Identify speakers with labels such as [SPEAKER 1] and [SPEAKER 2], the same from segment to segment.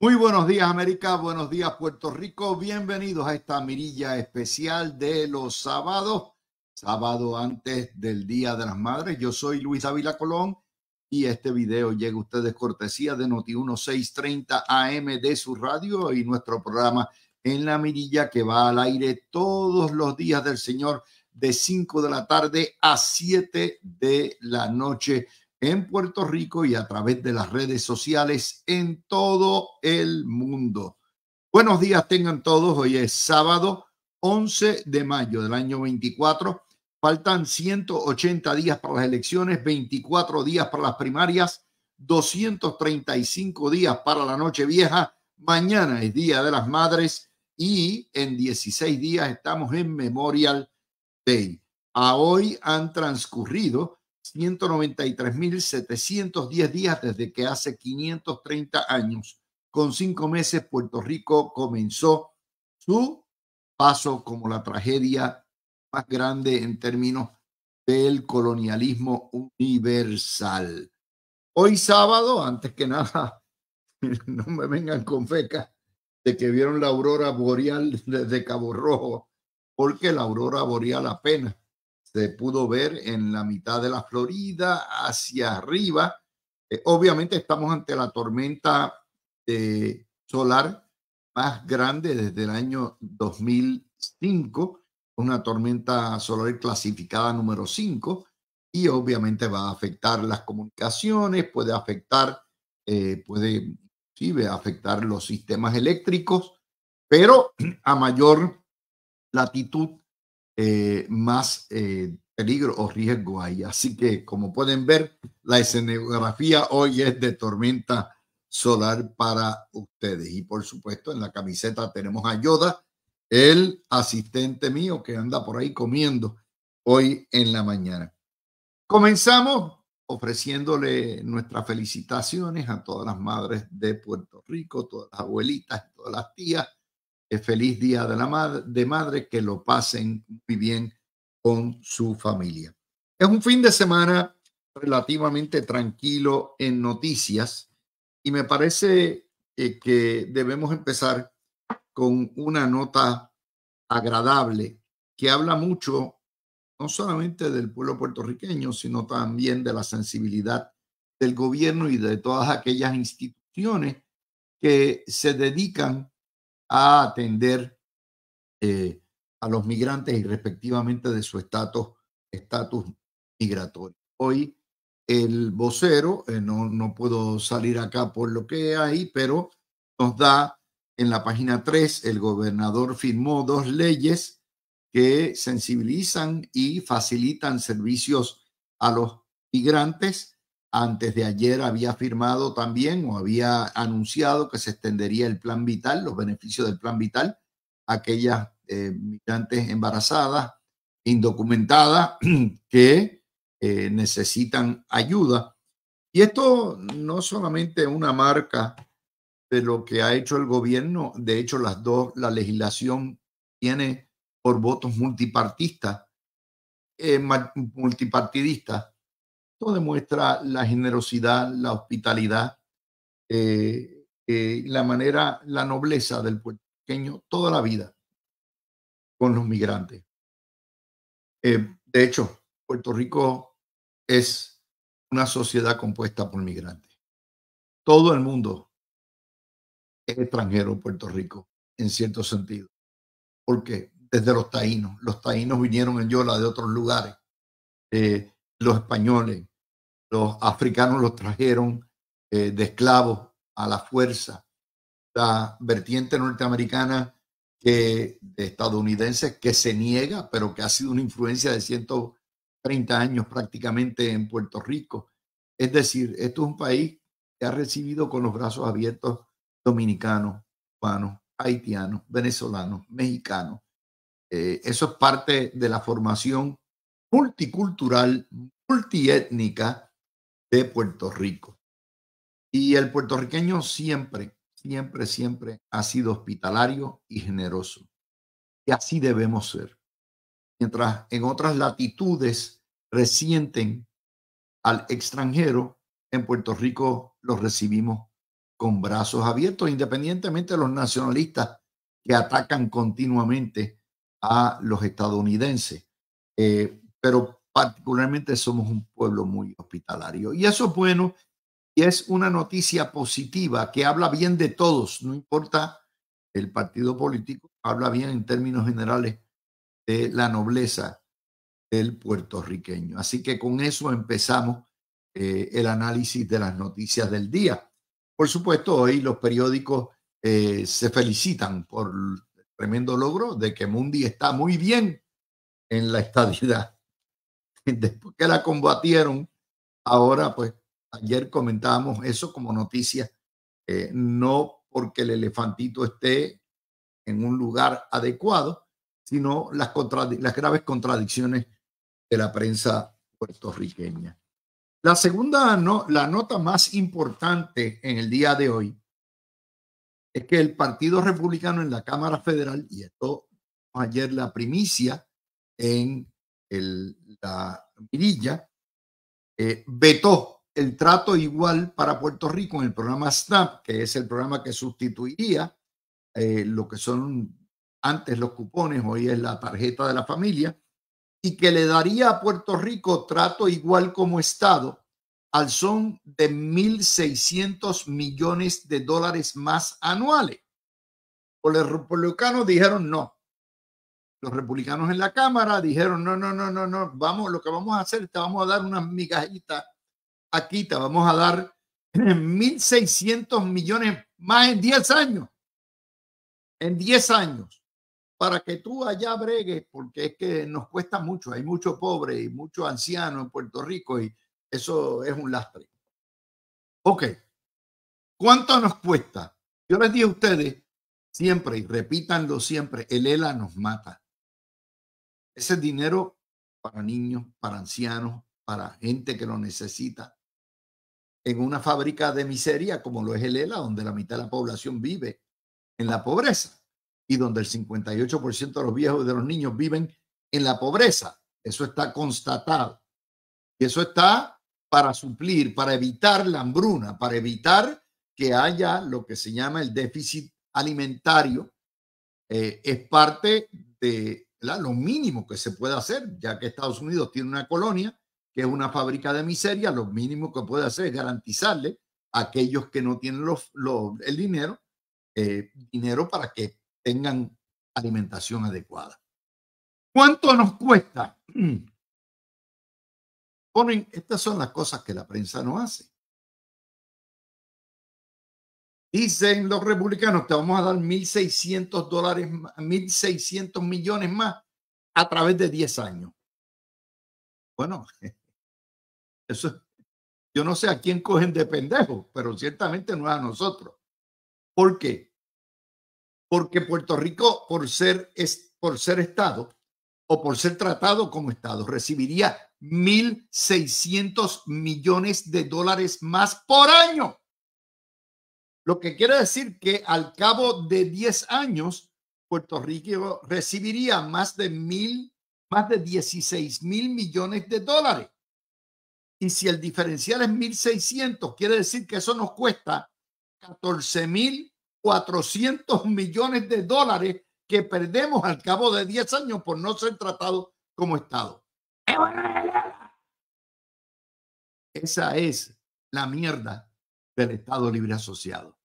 [SPEAKER 1] Muy buenos días América, buenos días Puerto Rico, bienvenidos a esta mirilla especial de los sábados, sábado antes del Día de las Madres. Yo soy Luis Ávila Colón y este video llega a ustedes cortesía de Noti 1630 AM de su radio y nuestro programa en la mirilla que va al aire todos los días del Señor de 5 de la tarde a 7 de la noche en Puerto Rico y a través de las redes sociales en todo el mundo. Buenos días tengan todos. Hoy es sábado 11 de mayo del año 24. Faltan 180 días para las elecciones, 24 días para las primarias, 235 días para la noche vieja. Mañana es Día de las Madres y en 16 días estamos en Memorial Day. A hoy han transcurrido 193.710 días desde que hace 530 años, con cinco meses, Puerto Rico comenzó su paso como la tragedia más grande en términos del colonialismo universal. Hoy sábado, antes que nada, no me vengan con feca de que vieron la aurora boreal desde Cabo Rojo, porque la aurora boreal apenas se pudo ver en la mitad de la Florida, hacia arriba. Eh, obviamente estamos ante la tormenta eh, solar más grande desde el año 2005, una tormenta solar clasificada número 5 y obviamente va a afectar las comunicaciones, puede afectar, eh, puede afectar los sistemas eléctricos, pero a mayor latitud eh, más eh, peligro o riesgo hay. Así que, como pueden ver, la escenografía hoy es de tormenta solar para ustedes. Y por supuesto, en la camiseta tenemos a Yoda, el asistente mío que anda por ahí comiendo hoy en la mañana. Comenzamos ofreciéndole nuestras felicitaciones a todas las madres de Puerto Rico, todas las abuelitas, todas las tías, eh, feliz día de la madre, de madre, que lo pasen muy bien con su familia. Es un fin de semana relativamente tranquilo en noticias y me parece eh, que debemos empezar con una nota agradable que habla mucho no solamente del pueblo puertorriqueño, sino también de la sensibilidad del gobierno y de todas aquellas instituciones que se dedican a atender eh, a los migrantes y respectivamente de su estatus, migratorio. Hoy el vocero, eh, no, no puedo salir acá por lo que hay, pero nos da en la página 3, el gobernador firmó dos leyes que sensibilizan y facilitan servicios a los migrantes antes de ayer había firmado también o había anunciado que se extendería el plan vital, los beneficios del plan vital, a aquellas eh, migrantes embarazadas, indocumentadas, que eh, necesitan ayuda. Y esto no solamente es una marca de lo que ha hecho el gobierno, de hecho las dos, la legislación tiene por votos multipartistas, eh, multipartidistas, esto demuestra la generosidad, la hospitalidad, eh, eh, la manera, la nobleza del puertorriqueño toda la vida con los migrantes. Eh, de hecho, Puerto Rico es una sociedad compuesta por migrantes. Todo el mundo es extranjero en Puerto Rico, en cierto sentido. porque Desde los taínos. Los taínos vinieron en Yola de otros lugares. los españoles, los africanos los trajeron eh, de esclavos a la fuerza. La vertiente norteamericana que, estadounidense que se niega, pero que ha sido una influencia de 130 años prácticamente en Puerto Rico. Es decir, esto es un país que ha recibido con los brazos abiertos dominicanos, cubanos, haitianos, venezolanos, mexicanos. Eh, eso es parte de la formación multicultural, multietnica, de Puerto Rico. Y el puertorriqueño siempre, siempre, siempre ha sido hospitalario y generoso. Y así debemos ser. Mientras en otras latitudes resienten al extranjero, en Puerto Rico los recibimos con brazos abiertos, independientemente de los nacionalistas que atacan continuamente a los estadounidenses. Eh, pero particularmente somos un pueblo muy hospitalario. Y eso es bueno y es una noticia positiva que habla bien de todos, no importa el partido político, habla bien en términos generales de la nobleza del puertorriqueño. Así que con eso empezamos eh, el análisis de las noticias del día. Por supuesto, hoy los periódicos eh, se felicitan por el tremendo logro de que Mundi está muy bien en la estadidad después que la combatieron, ahora pues ayer comentábamos eso como noticia, eh, no porque el elefantito esté en un lugar adecuado, sino las, las graves contradicciones de la prensa puertorriqueña. La segunda, no, la nota más importante en el día de hoy es que el Partido Republicano en la Cámara Federal, y esto ayer la primicia en la virilla eh, vetó el trato igual para Puerto Rico en el programa SNAP, que es el programa que sustituiría eh, lo que son antes los cupones, hoy es la tarjeta de la familia, y que le daría a Puerto Rico trato igual como Estado al son de 1.600 millones de dólares más anuales. Los republicanos dijeron no, los republicanos en la Cámara dijeron, no, no, no, no, no, vamos, lo que vamos a hacer es que vamos a dar una migajita aquí, te vamos a dar 1.600 millones más en 10 años. En 10 años. Para que tú allá bregues, porque es que nos cuesta mucho. Hay mucho pobre y mucho anciano en Puerto Rico y eso es un lastre. Ok. ¿Cuánto nos cuesta? Yo les digo a ustedes siempre, y repítanlo siempre, el ELA nos mata. Ese dinero para niños, para ancianos, para gente que lo necesita. En una fábrica de miseria como lo es el ELA, donde la mitad de la población vive en la pobreza y donde el 58% de los viejos y de los niños viven en la pobreza. Eso está constatado. Y eso está para suplir, para evitar la hambruna, para evitar que haya lo que se llama el déficit alimentario. Eh, es parte de lo mínimo que se puede hacer, ya que Estados Unidos tiene una colonia que es una fábrica de miseria, lo mínimo que puede hacer es garantizarle a aquellos que no tienen el dinero, eh, dinero para que tengan alimentación adecuada. ¿Cuánto nos cuesta? estas son las cosas que la prensa no hace. Dicen los republicanos, te vamos a dar 1.600 dólares, 1.600 millones más a través de 10 años. Bueno, eso, yo no sé a quién cogen de pendejo, pero ciertamente no es a nosotros. ¿Por qué? Porque Puerto Rico, por ser, es, por ser Estado o por ser tratado como Estado, recibiría 1.600 millones de dólares más por año. Lo que quiere decir que al cabo de 10 años, Puerto Rico recibiría más de mil, más de 16 mil millones de dólares. Y si el diferencial es 1.600, quiere decir que eso nos cuesta mil 14.400 millones de dólares que perdemos al cabo de 10 años por no ser tratado como Estado. Esa es la mierda del Estado Libre Asociado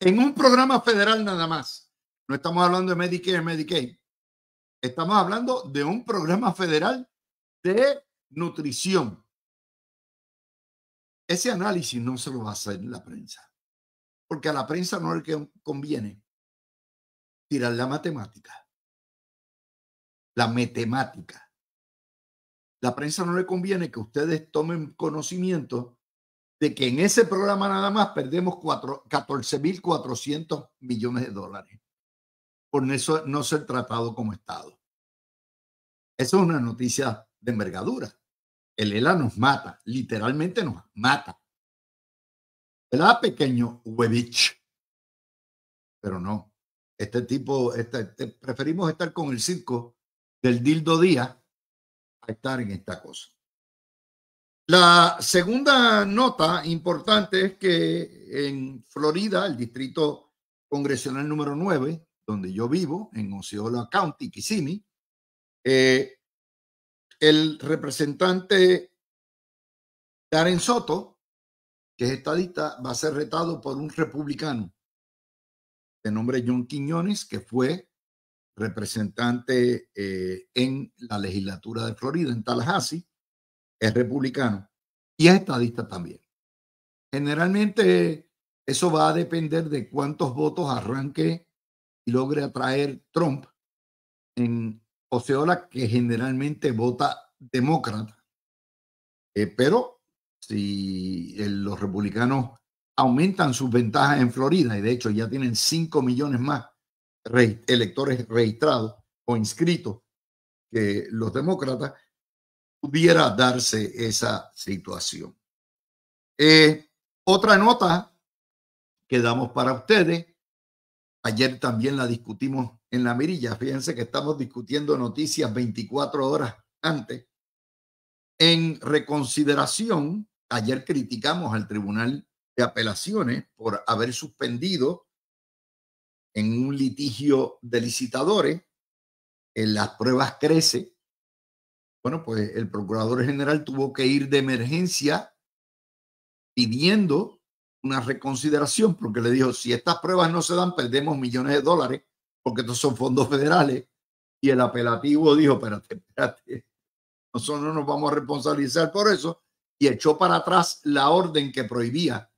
[SPEAKER 1] en un programa federal nada más. No estamos hablando de Medicare, Medicaid. Estamos hablando de un programa federal de nutrición. Ese análisis no se lo va a hacer la prensa, porque a la prensa no le conviene tirar la matemática. La matemática. La prensa no le conviene que ustedes tomen conocimiento de que en ese programa nada más perdemos 14.400 millones de dólares por eso no ser tratado como Estado. Eso es una noticia de envergadura. El ELA nos mata, literalmente nos mata. A pequeño huevich. Pero no, este tipo, este, este, preferimos estar con el circo del Dildo Día a estar en esta cosa. La segunda nota importante es que en Florida, el distrito congresional número 9, donde yo vivo, en Osceola County, Kissimmee, eh, el representante Darren Soto, que es estadista, va a ser retado por un republicano de nombre John Quiñones, que fue representante eh, en la legislatura de Florida, en Tallahassee es republicano y es estadista también. Generalmente eso va a depender de cuántos votos arranque y logre atraer Trump en Oceola, que generalmente vota demócrata. Eh, pero si los republicanos aumentan sus ventajas en Florida, y de hecho ya tienen 5 millones más electores registrados o inscritos que los demócratas, pudiera darse esa situación. Eh, otra nota que damos para ustedes, ayer también la discutimos en la mirilla, fíjense que estamos discutiendo noticias 24 horas antes. En reconsideración, ayer criticamos al Tribunal de Apelaciones por haber suspendido en un litigio de licitadores, en las pruebas crece bueno, pues el procurador general tuvo que ir de emergencia pidiendo una reconsideración porque le dijo, si estas pruebas no se dan, perdemos millones de dólares porque estos son fondos federales. Y el apelativo dijo, espérate, espérate, nosotros no nos vamos a responsabilizar por eso. Y echó para atrás la orden que prohibía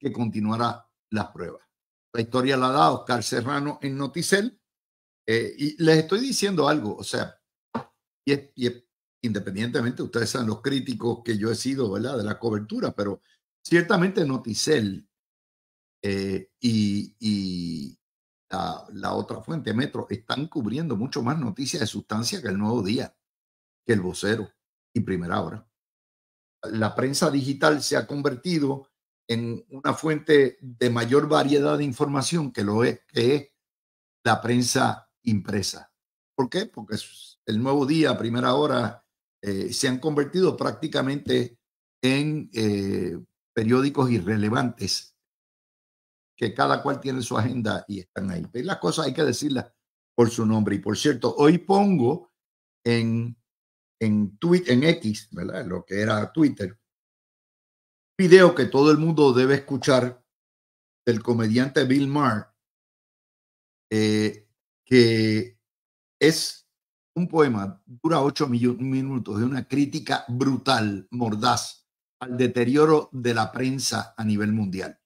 [SPEAKER 1] que continuara las pruebas. La historia la dado Oscar Serrano en Noticel. Eh, y les estoy diciendo algo, o sea, y es independientemente, ustedes sean los críticos que yo he sido, ¿verdad? De la cobertura, pero ciertamente Noticel eh, y, la, otra fuente, Metro, están cubriendo mucho más noticias de sustancia que el Nuevo Día, que el vocero y primera hora. La prensa digital se ha convertido en una fuente de mayor variedad de información que lo es, que es la prensa impresa. ¿Por qué? Porque el nuevo día, primera hora, eh, se han convertido prácticamente en eh, periódicos irrelevantes, que cada cual tiene su agenda y están ahí. las cosas hay que decirlas por su nombre. Y por cierto, hoy pongo en, Twitter, en X, ¿verdad? lo que era Twitter, video que todo el mundo debe escuchar del comediante Bill Maher, eh, que es un poema dura ocho minutos de una crítica brutal, mordaz, al deterioro de la prensa a nivel mundial.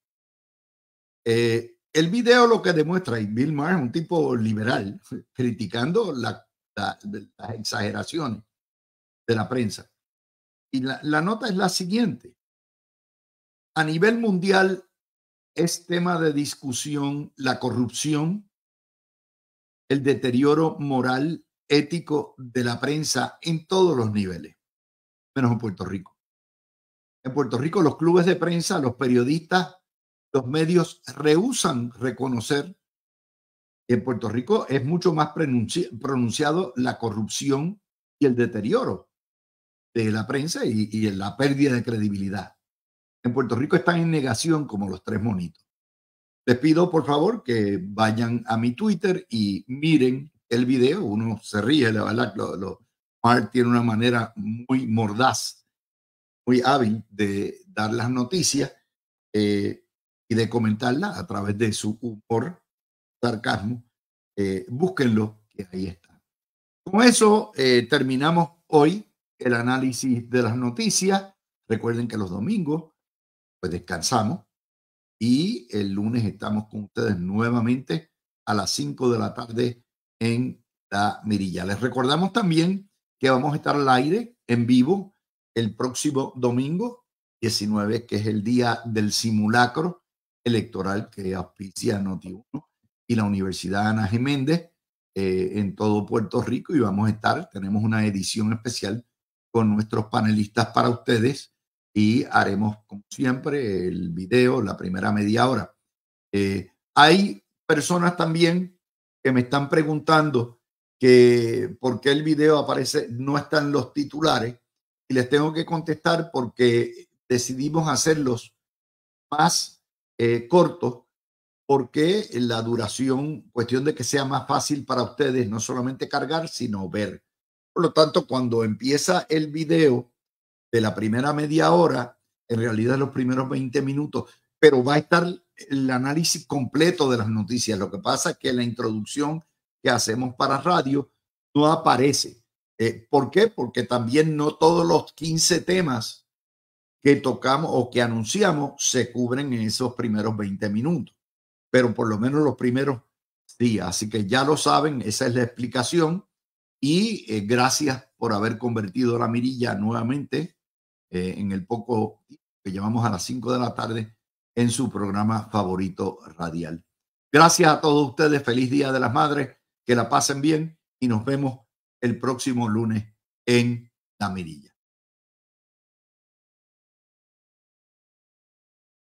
[SPEAKER 1] Eh, el video lo que demuestra, y Bill Maher un tipo liberal, criticando las exageraciones de la prensa. Y la, la nota es la siguiente. A nivel mundial es tema de discusión la corrupción, el deterioro moral ético de la prensa en todos los niveles, menos en Puerto Rico. En Puerto Rico los clubes de prensa, los periodistas, los medios rehusan reconocer que en Puerto Rico es mucho más pronunciado la corrupción y el deterioro de la prensa y, y la pérdida de credibilidad. En Puerto Rico están en negación como los tres monitos. Les pido por favor que vayan a mi Twitter y miren el video, uno se ríe, la verdad, lo, lo, Mark tiene una manera muy mordaz, muy hábil de dar las noticias eh, y de comentarlas a través de su humor, sarcasmo. Eh, búsquenlo, que ahí está. Con eso eh, terminamos hoy el análisis de las noticias. Recuerden que los domingos pues descansamos y el lunes estamos con ustedes nuevamente a las 5 de la tarde en la mirilla. Les recordamos también que vamos a estar al aire en vivo el próximo domingo 19, que es el día del simulacro electoral que auspicia Notiuno y la Universidad Ana G. Eh, en todo Puerto Rico y vamos a estar, tenemos una edición especial con nuestros panelistas para ustedes y haremos, como siempre, el video, la primera media hora. Eh, hay personas también que me están preguntando que por qué el video aparece, no están los titulares. Y les tengo que contestar porque decidimos hacerlos más eh, cortos porque la duración, cuestión de que sea más fácil para ustedes no solamente cargar, sino ver. Por lo tanto, cuando empieza el video de la primera media hora, en realidad los primeros 20 minutos, pero va a estar el análisis completo de las noticias. Lo que pasa es que la introducción que hacemos para radio no aparece. Eh, ¿Por qué? Porque también no todos los 15 temas que tocamos o que anunciamos se cubren en esos primeros 20 minutos, pero por lo menos los primeros días. Así que ya lo saben, esa es la explicación y eh, gracias por haber convertido la mirilla nuevamente eh, en el poco que llevamos a las 5 de la tarde en su programa favorito radial. Gracias a todos ustedes, feliz Día de las Madres, que la pasen bien y nos vemos el próximo lunes en La Mirilla.